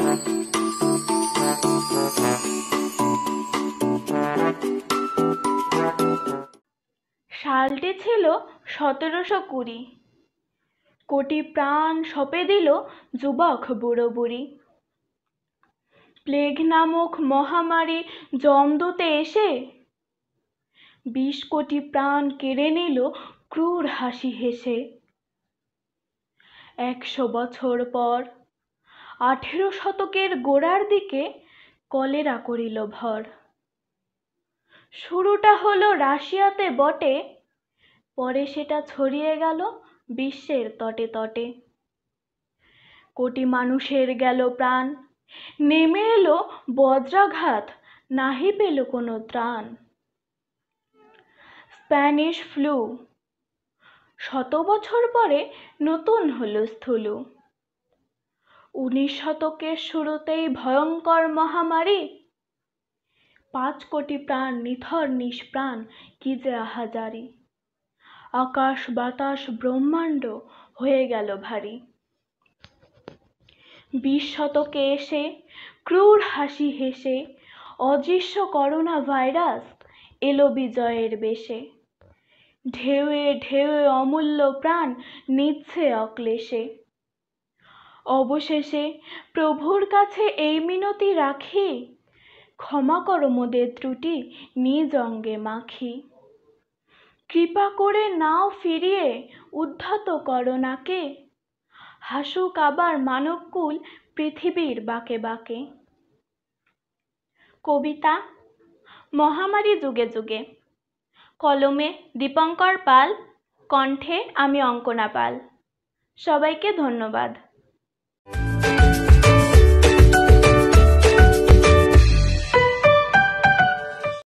সালটি ছিল সতেরোশো কুড়ি কোটি প্রাণ সপে দিল যুবক বুড়ো বুড়ি প্লেগ নামক মহামারী জমদুতে এসে বিশ কোটি প্রাণ কেড়ে নিল ক্রূর হাসি হেসে একশো বছর পর আঠেরো শতকের গোড়ার দিকে কলেরা করিল ভর শুরুটা হলো রাশিয়াতে বটে পরে সেটা ছড়িয়ে গেল বিশ্বের তটে তটে কোটি মানুষের গেল প্রাণ নেমে এলো বজ্রাঘাত নাহি পেল কোনো ত্রাণ স্প্যানিশ ফ্লু শত বছর পরে নতুন হলো স্থুলু উনিশ শতকের শুরুতেই ভয়ঙ্কর মহামারী পাঁচ কোটি প্রাণ নিথর নিষ্প্রাণ কি যে আহাজারি আকাশ বাতাস ব্রহ্মাণ্ড হয়ে গেল ভারী বিশ শতকে এসে ক্রূর হাসি হেসে অদৃশ্য করোনা ভাইরাস এলো বিজয়ের বেশে ঢেউয়ে ঢেউয়ে অমূল্য প্রাণ নিচ্ছে অক্লেশে অবশেষে প্রভুর কাছে এই মিনতি রাখি ক্ষমা করো মোদের ত্রুটি নিজ অঙ্গে মাখি কৃপা করে নাও ফিরিয়ে উদ্ধত করো নাকে হাসুক আবার মানবকুল পৃথিবীর বাঁকে বাঁকে কবিতা মহামারী যুগে যুগে কলমে দীপঙ্কর পাল কণ্ঠে আমি অঙ্কনা পাল সবাইকে ধন্যবাদ